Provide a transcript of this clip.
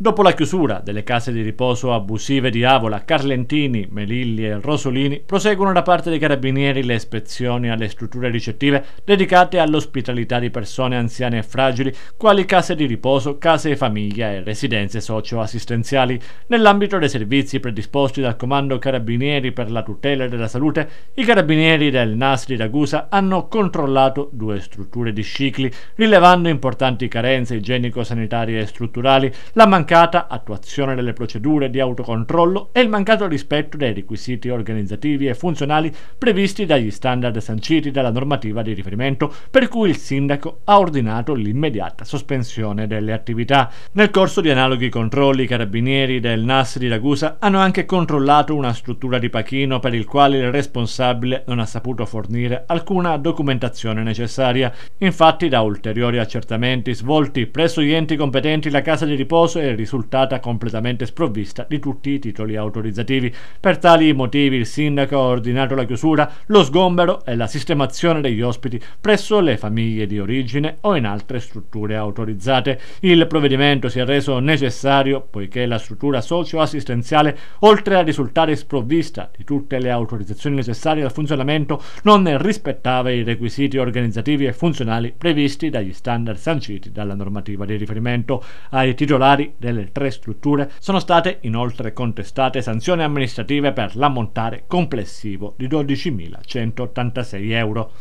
Dopo la chiusura delle case di riposo abusive di Avola, Carlentini, Melilli e Rosolini, proseguono da parte dei carabinieri le ispezioni alle strutture ricettive dedicate all'ospitalità di persone anziane e fragili, quali case di riposo, case di famiglia e residenze socio-assistenziali. Nell'ambito dei servizi predisposti dal Comando Carabinieri per la tutela della salute, i carabinieri del NAS di Ragusa hanno controllato due strutture di cicli, rilevando importanti carenze igienico-sanitarie e strutturali, la mancanza mancata attuazione delle procedure di autocontrollo e il mancato rispetto dei requisiti organizzativi e funzionali previsti dagli standard sanciti dalla normativa di riferimento, per cui il sindaco ha ordinato l'immediata sospensione delle attività. Nel corso di analoghi controlli, i carabinieri del NAS di Ragusa hanno anche controllato una struttura di Pachino per il quale il responsabile non ha saputo fornire alcuna documentazione necessaria. Infatti, da ulteriori accertamenti svolti presso gli enti competenti, la casa di riposo e il risultata completamente sprovvista di tutti i titoli autorizzativi. Per tali motivi il sindaco ha ordinato la chiusura, lo sgombero e la sistemazione degli ospiti presso le famiglie di origine o in altre strutture autorizzate. Il provvedimento si è reso necessario poiché la struttura socio-assistenziale, oltre a risultare sprovvista di tutte le autorizzazioni necessarie al funzionamento, non rispettava i requisiti organizzativi e funzionali previsti dagli standard sanciti dalla normativa di riferimento ai titolari del delle tre strutture, sono state inoltre contestate sanzioni amministrative per l'ammontare complessivo di 12.186 euro.